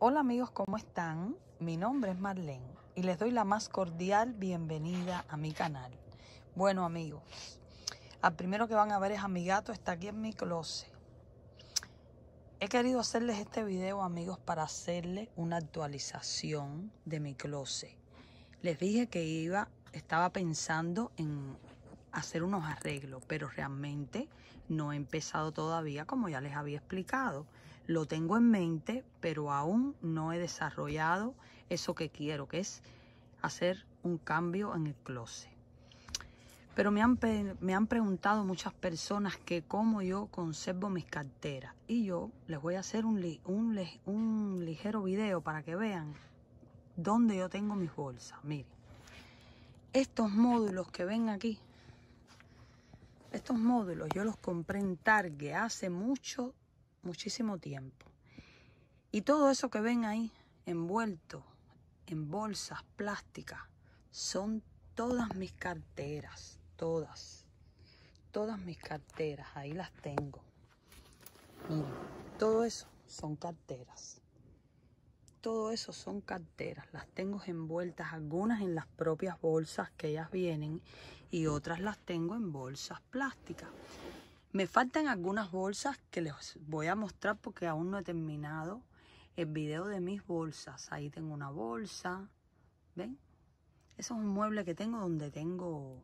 Hola amigos, ¿cómo están? Mi nombre es Marlene y les doy la más cordial bienvenida a mi canal. Bueno amigos, al primero que van a ver es a mi gato, está aquí en mi closet. He querido hacerles este video amigos para hacerle una actualización de mi closet. Les dije que iba, estaba pensando en hacer unos arreglos, pero realmente no he empezado todavía como ya les había explicado. Lo tengo en mente, pero aún no he desarrollado eso que quiero, que es hacer un cambio en el closet. Pero me han, me han preguntado muchas personas que cómo yo conservo mis carteras. Y yo les voy a hacer un, un ligero video para que vean dónde yo tengo mis bolsas. Miren, estos módulos que ven aquí estos módulos yo los compré en Target hace mucho, muchísimo tiempo. Y todo eso que ven ahí envuelto en bolsas plásticas son todas mis carteras, todas. Todas mis carteras, ahí las tengo. Miren, todo eso son carteras todo eso son carteras. Las tengo envueltas, algunas en las propias bolsas que ellas vienen y otras las tengo en bolsas plásticas. Me faltan algunas bolsas que les voy a mostrar porque aún no he terminado el video de mis bolsas. Ahí tengo una bolsa, ¿ven? Eso es un mueble que tengo donde tengo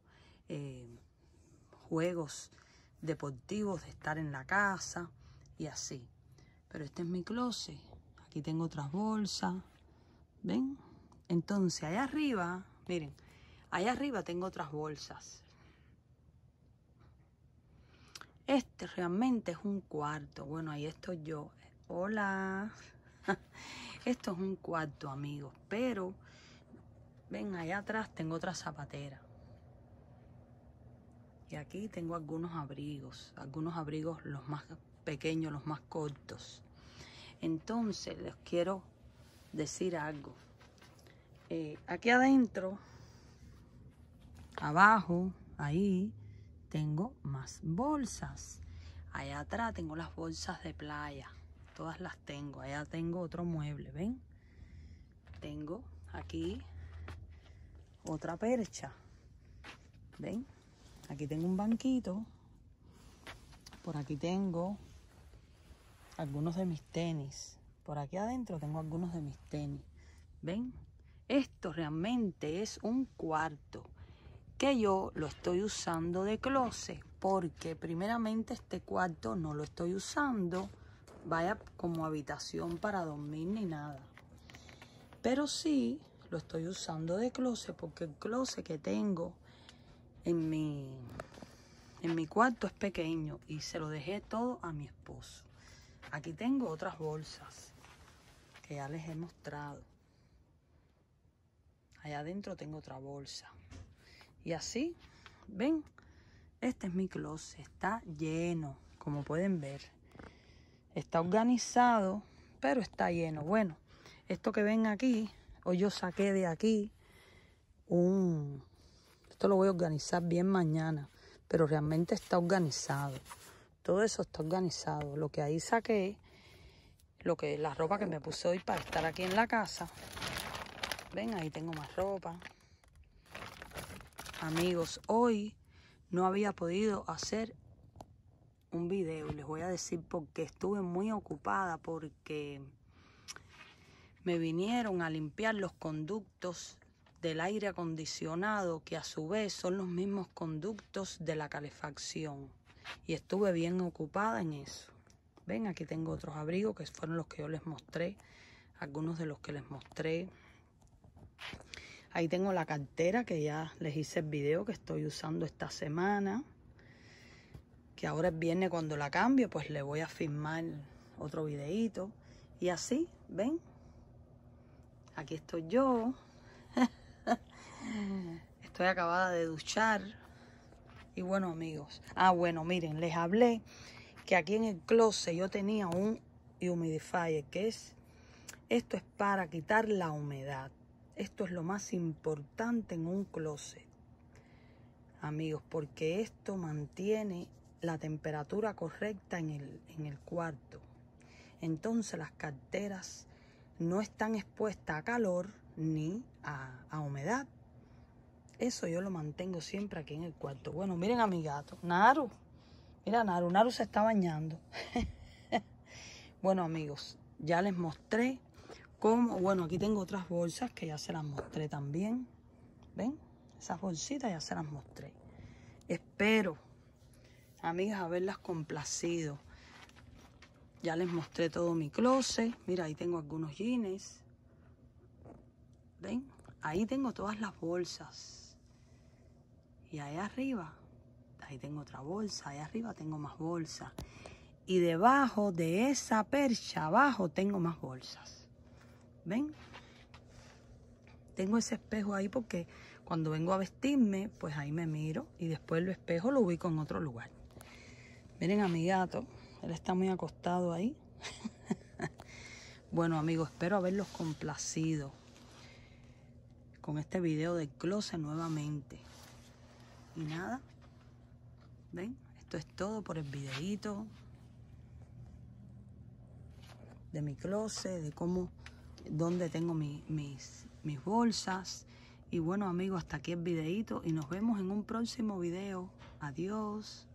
eh, juegos deportivos de estar en la casa y así. Pero este es mi closet Aquí tengo otras bolsas. ¿Ven? Entonces, allá arriba, miren, allá arriba tengo otras bolsas. Este realmente es un cuarto. Bueno, ahí estoy yo. Hola. Esto es un cuarto, amigos. Pero, ven, allá atrás tengo otra zapatera. Y aquí tengo algunos abrigos. Algunos abrigos los más pequeños, los más cortos. Entonces les quiero decir algo. Eh, aquí adentro, abajo, ahí, tengo más bolsas. Allá atrás tengo las bolsas de playa. Todas las tengo. Allá tengo otro mueble, ¿ven? Tengo aquí otra percha. ¿Ven? Aquí tengo un banquito. Por aquí tengo algunos de mis tenis. Por aquí adentro tengo algunos de mis tenis. ¿Ven? Esto realmente es un cuarto que yo lo estoy usando de closet porque primeramente este cuarto no lo estoy usando vaya como habitación para dormir ni nada. Pero sí lo estoy usando de closet porque el closet que tengo en mi, en mi cuarto es pequeño y se lo dejé todo a mi esposo. Aquí tengo otras bolsas que ya les he mostrado. Allá adentro tengo otra bolsa. Y así, ven, este es mi closet. Está lleno, como pueden ver. Está organizado, pero está lleno. Bueno, esto que ven aquí, hoy yo saqué de aquí Esto lo voy a organizar bien mañana, pero realmente está organizado. Todo eso está organizado. Lo que ahí saqué, lo que, la ropa que me puse hoy para estar aquí en la casa. Ven, ahí tengo más ropa. Amigos, hoy no había podido hacer un video. Les voy a decir porque estuve muy ocupada, porque me vinieron a limpiar los conductos del aire acondicionado, que a su vez son los mismos conductos de la calefacción y estuve bien ocupada en eso. Ven, aquí tengo otros abrigos que fueron los que yo les mostré, algunos de los que les mostré. Ahí tengo la cartera que ya les hice el video que estoy usando esta semana. Que ahora es viernes cuando la cambio, pues le voy a filmar otro videito Y así, ven, aquí estoy yo. Estoy acabada de duchar y bueno amigos. Ah, bueno, miren, les hablé que aquí en el closet yo tenía un humidifier, que es, esto es para quitar la humedad. Esto es lo más importante en un closet, amigos, porque esto mantiene la temperatura correcta en el, cuarto. Entonces las carteras no están expuestas a calor ni a, a humedad. Eso yo lo mantengo siempre aquí en el cuarto. Bueno, miren a mi gato, Naru. Mira, Naru, Naru se está bañando. bueno, amigos, ya les mostré cómo... Bueno, aquí tengo otras bolsas que ya se las mostré también. ¿Ven? Esas bolsitas ya se las mostré. Espero, amigas, haberlas complacido. Ya les mostré todo mi closet. Mira, ahí tengo algunos jeans. ¿Ven? Ahí tengo todas las bolsas. Y ahí arriba, ahí tengo otra bolsa, ahí arriba tengo más bolsas. Y debajo de esa percha, abajo, tengo más bolsas. ¿Ven? Tengo ese espejo ahí porque cuando vengo a vestirme, pues ahí me miro y después el espejo lo ubico en otro lugar. Miren a mi gato, él está muy acostado ahí. bueno, amigos, espero haberlos complacido con este video de closet nuevamente. Y nada. ¿Ven? Esto es todo por el videíto. De mi closet, de cómo, dónde tengo mis, mis bolsas. Y bueno amigos, hasta aquí el videíto y nos vemos en un próximo video. Adiós.